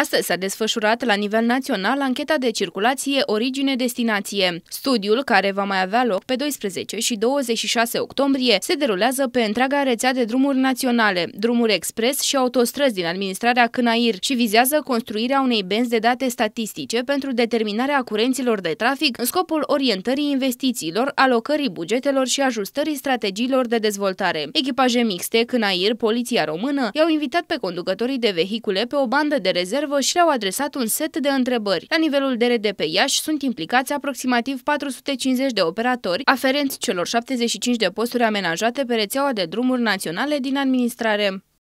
Astăzi s-a desfășurat la nivel național ancheta de circulație origine-destinație. Studiul, care va mai avea loc pe 12 și 26 octombrie, se derulează pe întreaga rețea de drumuri naționale, drumuri expres și autostrăzi din administrarea Cânair și vizează construirea unei benzi de date statistice pentru determinarea curenților de trafic în scopul orientării investițiilor, alocării bugetelor și ajustării strategiilor de dezvoltare. Echipaje mixte, Cânair, Poliția Română, i-au invitat pe conducătorii de vehicule pe o bandă de rezervă rezervă și le-au adresat un set de întrebări. La nivelul DRDP Iași sunt implicați aproximativ 450 de operatori, aferenți celor 75 de posturi amenajate pe rețeaua de drumuri naționale din administrare.